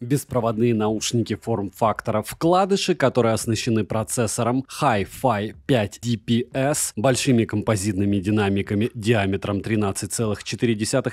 беспроводные наушники форм-фактора вкладыши, которые оснащены процессором Hi-Fi 5 DPS, большими композитными динамиками диаметром 13,4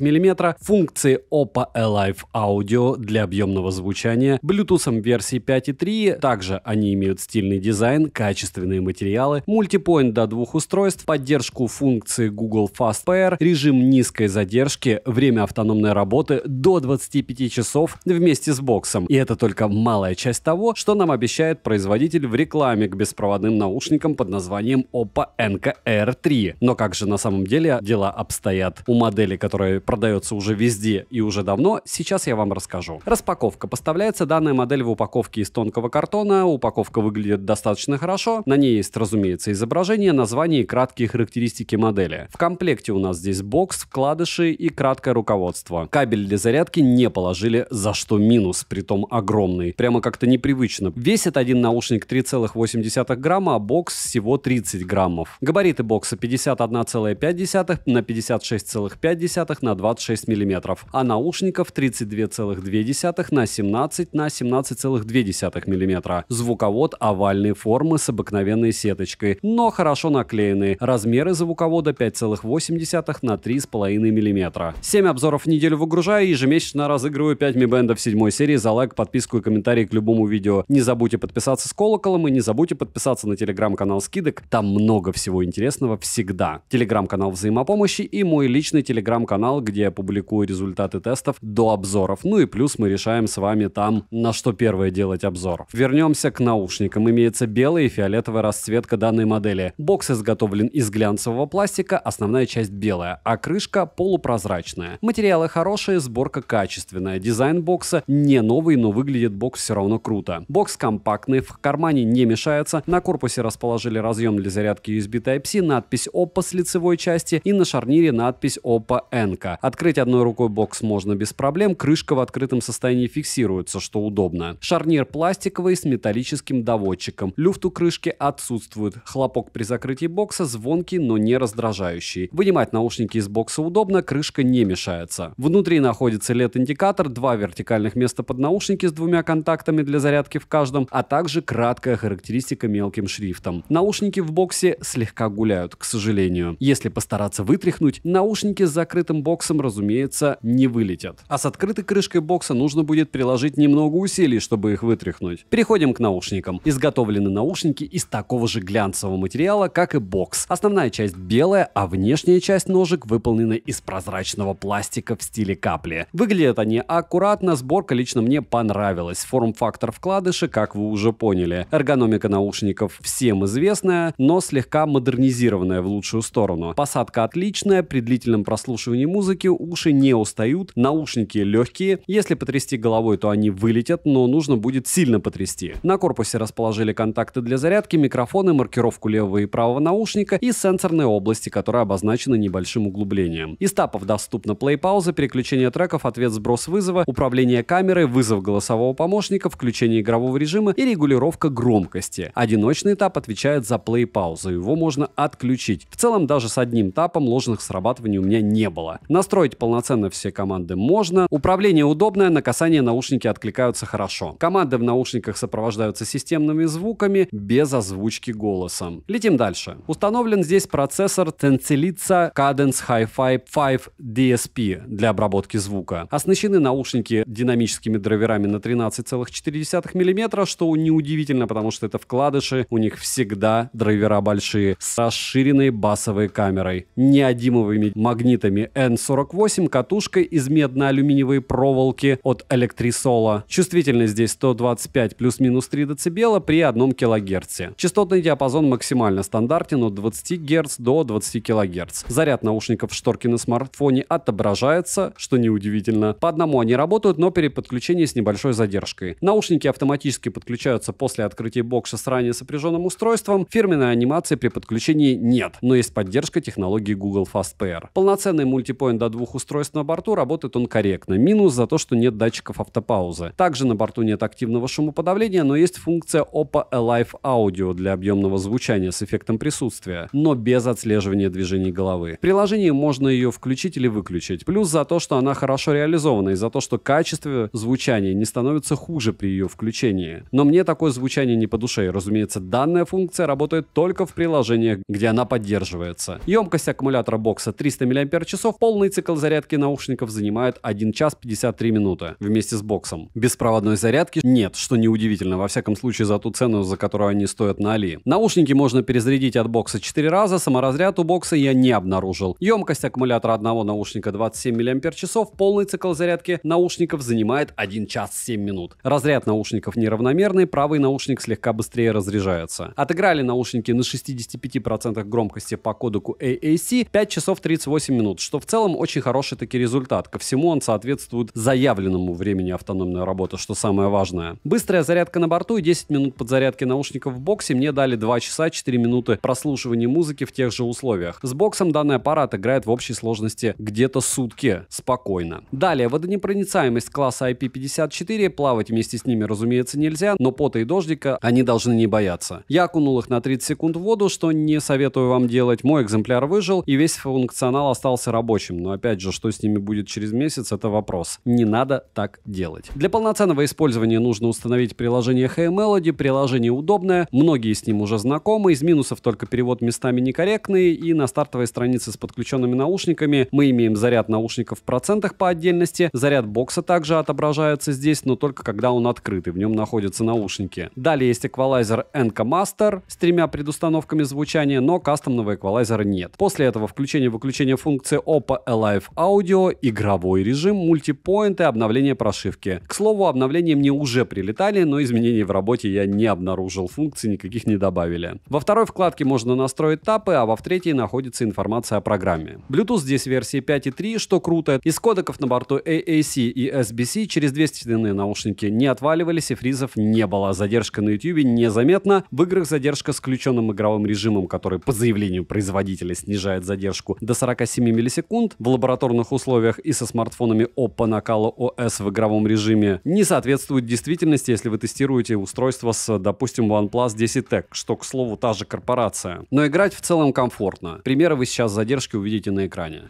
мм, функции Oppo Alive Audio для объемного звучания, Bluetooth версии 5.3, также они имеют стильный дизайн, качественные материалы, мультипоинт до двух устройств, поддержку функции Google Fast Pair, режим низкой задержки, время автономной работы до 25 часов вместе с Xbox. И это только малая часть того, что нам обещает производитель в рекламе к беспроводным наушникам под названием Oppo NKR3. Но как же на самом деле дела обстоят у модели, которая продается уже везде и уже давно, сейчас я вам расскажу. Распаковка. Поставляется данная модель в упаковке из тонкого картона, упаковка выглядит достаточно хорошо, на ней есть, разумеется, изображение, название и краткие характеристики модели. В комплекте у нас здесь бокс, вкладыши и краткое руководство. Кабель для зарядки не положили, за что минус вес, при том огромный. Прямо как-то непривычно. Весит один наушник 3,8 грамма, а бокс всего 30 граммов. Габариты бокса 51,5 на 56,5 на 26 миллиметров, а наушников 32,2 на 17 на 17,2 миллиметра. Звуковод овальной формы с обыкновенной сеточкой, но хорошо наклеенный. Размеры звуковода 5,8 на 3,5 миллиметра. 7 обзоров в неделю выгружаю и ежемесячно разыгрываю 5 мибендов Band 7 серии серии за лайк, подписку и комментарий к любому видео. Не забудьте подписаться с колоколом и не забудьте подписаться на телеграм-канал Скидок. Там много всего интересного всегда. Телеграм-канал взаимопомощи и мой личный телеграм-канал, где я публикую результаты тестов до обзоров. Ну и плюс мы решаем с вами там, на что первое делать обзор. Вернемся к наушникам. Имеется белая и фиолетовая расцветка данной модели. Бокс изготовлен из глянцевого пластика, основная часть белая, а крышка полупрозрачная. Материалы хорошие, сборка качественная. Дизайн бокса не новый, но выглядит бокс все равно круто. Бокс компактный, в кармане не мешается, на корпусе расположили разъем для зарядки USB Type-C, надпись Oppo с лицевой части и на шарнире надпись Oppo Enco. Открыть одной рукой бокс можно без проблем, крышка в открытом состоянии фиксируется, что удобно. Шарнир пластиковый с металлическим доводчиком. Люфт у крышки отсутствует. Хлопок при закрытии бокса звонкий, но не раздражающий. Вынимать наушники из бокса удобно, крышка не мешается. Внутри находится LED-индикатор, два вертикальных места под наушники с двумя контактами для зарядки в каждом, а также краткая характеристика мелким шрифтом. Наушники в боксе слегка гуляют, к сожалению. Если постараться вытряхнуть, наушники с закрытым боксом, разумеется, не вылетят. А с открытой крышкой бокса нужно будет приложить немного усилий, чтобы их вытряхнуть. Переходим к наушникам. Изготовлены наушники из такого же глянцевого материала, как и бокс. Основная часть белая, а внешняя часть ножек выполнена из прозрачного пластика в стиле капли. Выглядят они аккуратно, сборка лично лично мне понравилось. Форм-фактор вкладыши, как вы уже поняли. Эргономика наушников всем известная, но слегка модернизированная в лучшую сторону. Посадка отличная, при длительном прослушивании музыки уши не устают, наушники легкие. Если потрясти головой, то они вылетят, но нужно будет сильно потрясти. На корпусе расположили контакты для зарядки, микрофоны, маркировку левого и правого наушника и сенсорные области, которые обозначены небольшим углублением. Из тапов доступна плей-пауза, переключение треков, ответ сброс вызова, управление камерой, вызов голосового помощника, включение игрового режима и регулировка громкости. Одиночный этап отвечает за плей-паузу, его можно отключить. В целом даже с одним тапом ложных срабатываний у меня не было. Настроить полноценно все команды можно. Управление удобное, на касание наушники откликаются хорошо. Команды в наушниках сопровождаются системными звуками без озвучки голосом. Летим дальше. Установлен здесь процессор Tenselitsa Cadence Hi-Fi 5 DSP для обработки звука. Оснащены наушники динамическими этими драйверами на 13,4 мм, что неудивительно, потому что это вкладыши, у них всегда драйвера большие, с расширенной басовой камерой, неодимовыми магнитами N48, катушкой из медно-алюминиевой проволоки от Electrisola. Чувствительность здесь 125 плюс-минус 3 дБ при 1 кГц. Частотный диапазон максимально стандартен от 20 Гц до 20 кГц. Заряд наушников шторки на смартфоне отображается, что неудивительно. По одному они работают, но переподключаются подключении с небольшой задержкой. Наушники автоматически подключаются после открытия бокса с ранее сопряженным устройством. Фирменной анимации при подключении нет, но есть поддержка технологии Google Fast Pair. Полноценный мультипоинт до двух устройств на борту работает он корректно. Минус за то, что нет датчиков автопаузы. Также на борту нет активного шумоподавления, но есть функция Oppo Alive Audio для объемного звучания с эффектом присутствия, но без отслеживания движений головы. В приложении можно ее включить или выключить. Плюс за то, что она хорошо реализована и за то, что качество звучания звучание не становится хуже при ее включении. Но мне такое звучание не по душе, разумеется, данная функция работает только в приложениях, где она поддерживается. Емкость аккумулятора бокса 300 мАч, полный цикл зарядки наушников занимает 1 час 53 минуты вместе с боксом. Беспроводной зарядки нет, что неудивительно, во всяком случае за ту цену, за которую они стоят на Али. Наушники можно перезарядить от бокса 4 раза, саморазряд у бокса я не обнаружил. Емкость аккумулятора одного наушника 27 мАч, полный цикл зарядки наушников занимает 1 час 7 минут. Разряд наушников неравномерный, правый наушник слегка быстрее разряжается. Отыграли наушники на 65% громкости по кодеку AAC 5 часов 38 минут, что в целом очень хороший таки результат. Ко всему он соответствует заявленному времени автономной работы, что самое важное. Быстрая зарядка на борту и 10 минут подзарядки наушников в боксе мне дали 2 часа 4 минуты прослушивания музыки в тех же условиях. С боксом данный аппарат играет в общей сложности где-то сутки спокойно. Далее, водонепроницаемость класса IP 54, плавать вместе с ними, разумеется, нельзя, но пота и дождика они должны не бояться. Я окунул их на 30 секунд в воду, что не советую вам делать. Мой экземпляр выжил, и весь функционал остался рабочим. Но опять же, что с ними будет через месяц, это вопрос. Не надо так делать. Для полноценного использования нужно установить приложение Hey Melody. Приложение удобное, многие с ним уже знакомы. Из минусов только перевод местами некорректный, и на стартовой странице с подключенными наушниками мы имеем заряд наушников в процентах по отдельности, заряд бокса также отображается продолжается здесь, но только когда он открыт, и в нем находятся наушники. Далее есть эквалайзер Enco Master с тремя предустановками звучания, но кастомного эквалайзера нет. После этого включение-выключение функции Oppo Alive Audio, игровой режим, мультипоинт и обновление прошивки. К слову, обновления мне уже прилетали, но изменений в работе я не обнаружил, функций никаких не добавили. Во второй вкладке можно настроить тапы, а во в третьей находится информация о программе. Bluetooth здесь версии 5.3, что круто. Из кодеков на борту AAC и SBC через через две стены наушники не отваливались и фризов не было. Задержка на YouTube незаметна. В играх задержка с включенным игровым режимом, который по заявлению производителя снижает задержку до 47 миллисекунд. В лабораторных условиях и со смартфонами Oppo Nakalo OS в игровом режиме не соответствует действительности, если вы тестируете устройство с, допустим, OnePlus 10 t что, к слову, та же корпорация. Но играть в целом комфортно. Примеры вы сейчас задержки увидите на экране.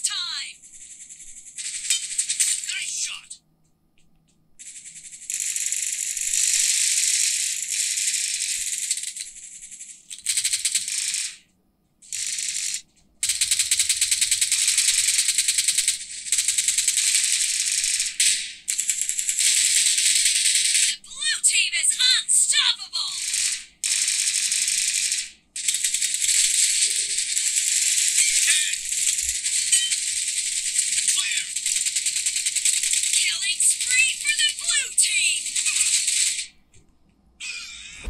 time! Nice shot!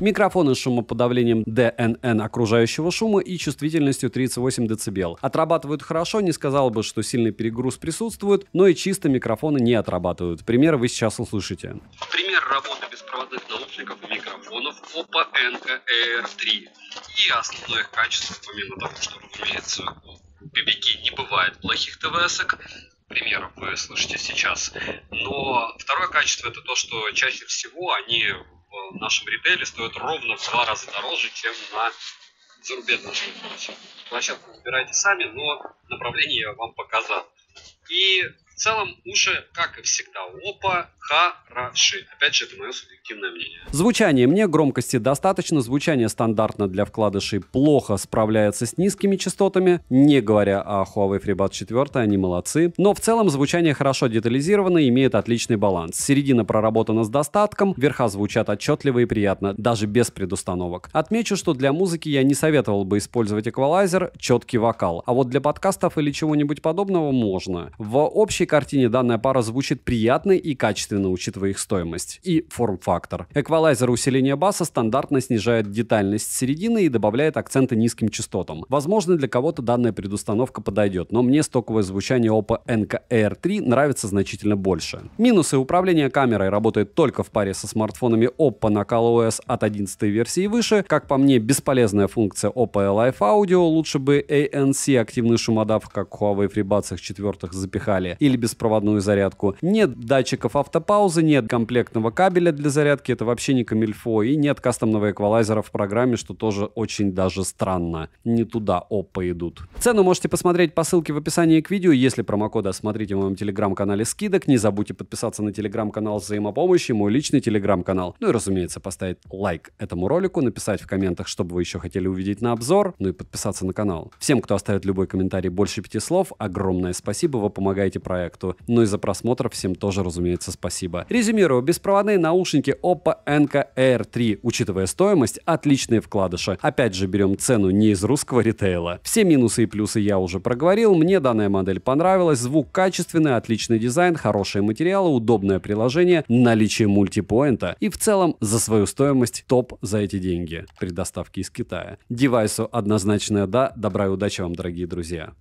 Микрофоны с шумоподавлением ДНН окружающего шума и чувствительностью 38 дБ. Отрабатывают хорошо, не сказал бы, что сильный перегруз присутствует, но и чисто микрофоны не отрабатывают. Пример вы сейчас услышите. Пример работы беспроводных наушников и микрофонов OPA NKR3. E и основное качество, помимо того, что, разумеется, у PBK не бывает плохих ТВСок, примеров вы слышите сейчас. Но второе качество это то, что чаще всего они в нашем ритейле стоят ровно в два раза дороже, чем на зарубежном рынке. Площадку выбирайте сами, но направление я вам показал. И в целом уши, как и всегда, опа, хороши. Опять же, это мое субъективное мнение. Звучание. Мне громкости достаточно. Звучание стандартно для вкладышей плохо справляется с низкими частотами. Не говоря о Huawei FreeBuds 4, они молодцы. Но в целом звучание хорошо детализировано и имеет отличный баланс. Середина проработана с достатком, верха звучат отчетливо и приятно, даже без предустановок. Отмечу, что для музыки я не советовал бы использовать эквалайзер, четкий вокал. А вот для подкастов или чего-нибудь подобного можно. В общем общей картине данная пара звучит приятно и качественно, учитывая их стоимость и форм-фактор. Эквалайзер усиления баса стандартно снижает детальность середины и добавляет акценты низким частотам. Возможно, для кого-то данная предустановка подойдет, но мне стоковое звучание OPPO NK-AR3 нравится значительно больше. Минусы управления камерой работает только в паре со смартфонами OPPO на ColorOS от 11 версии выше. Как по мне, бесполезная функция OPPO Life Audio, лучше бы ANC активный шумодав, как Huawei FreeBuds 4 запихали, или или беспроводную зарядку. Нет датчиков автопаузы, нет комплектного кабеля для зарядки, это вообще не камильфо, и нет кастомного эквалайзера в программе, что тоже очень даже странно. Не туда оппа идут. Цену можете посмотреть по ссылке в описании к видео, если промокоды смотрите в моем телеграм-канале скидок, не забудьте подписаться на телеграм-канал взаимопомощи, мой личный телеграм-канал. Ну и разумеется, поставить лайк этому ролику, написать в комментах, что бы вы еще хотели увидеть на обзор, ну и подписаться на канал. Всем, кто оставит любой комментарий больше пяти слов, огромное спасибо, вы помогаете проекту проекту. Ну и за просмотр всем тоже, разумеется, спасибо. Резюмирую, беспроводные наушники Oppo Enco Air 3, учитывая стоимость, отличные вкладыши. Опять же, берем цену не из русского ритейла. Все минусы и плюсы я уже проговорил, мне данная модель понравилась, звук качественный, отличный дизайн, хорошие материалы, удобное приложение, наличие мультипоинта и в целом за свою стоимость топ за эти деньги при доставке из Китая. Девайсу однозначное да, добра и удачи вам, дорогие друзья.